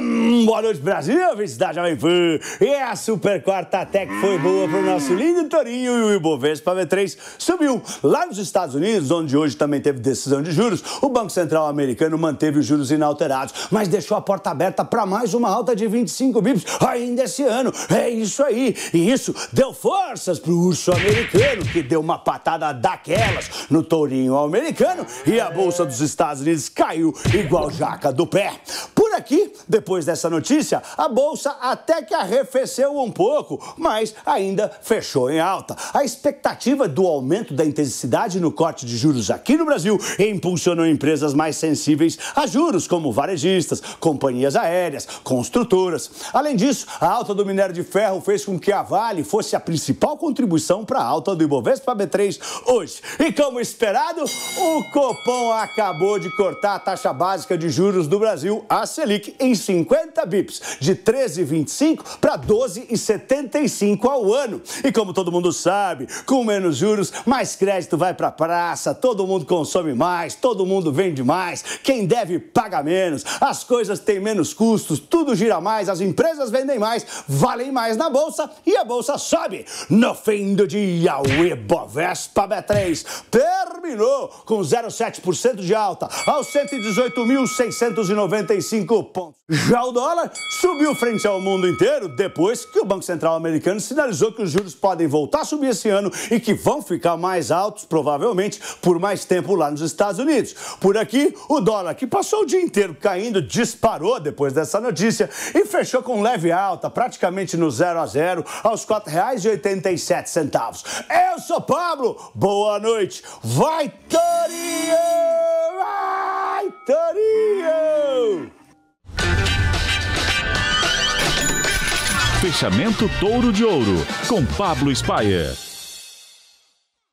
Hum, boa noite, Brasil, felicidade, Jovem Pan. E a super quarta até que foi boa para o nosso lindo Torinho e o Ibovespa V3 subiu. Lá nos Estados Unidos, onde hoje também teve decisão de juros, o Banco Central americano manteve os juros inalterados, mas deixou a porta aberta para mais uma alta de 25 bips ainda esse ano. É isso aí. E isso deu forças pro urso americano, que deu uma patada daquelas no Tourinho americano e a Bolsa dos Estados Unidos caiu igual jaca do pé. Por aqui, depois dessa notícia, a bolsa até que arrefeceu um pouco, mas ainda fechou em alta. A expectativa do aumento da intensidade no corte de juros aqui no Brasil impulsionou empresas mais sensíveis a juros, como varejistas, companhias aéreas, construtoras. Além disso, a alta do minério de ferro fez com que a Vale fosse a principal contribuição para a alta do Ibovespa B3 hoje. E como esperado, o Copom acabou de cortar a taxa básica de juros do Brasil a Selic Selic em 50 bips, de 13,25 para 12,75 ao ano. E como todo mundo sabe, com menos juros, mais crédito vai para a praça, todo mundo consome mais, todo mundo vende mais, quem deve paga menos, as coisas têm menos custos, tudo gira mais, as empresas vendem mais, valem mais na bolsa e a bolsa sobe. No fim do dia, o Ibovespa B3 per terminou com 0,7% de alta, aos 118.695 pontos. Já o dólar subiu frente ao mundo inteiro depois que o Banco Central americano sinalizou que os juros podem voltar a subir esse ano e que vão ficar mais altos, provavelmente, por mais tempo lá nos Estados Unidos. Por aqui, o dólar, que passou o dia inteiro caindo, disparou depois dessa notícia e fechou com leve alta, praticamente no 0 a 0, aos R$ 4,87. Eu sou Pablo, boa noite. Vai Aitorio! Aitorio! Fechamento Touro de Ouro, com Pablo Spayer.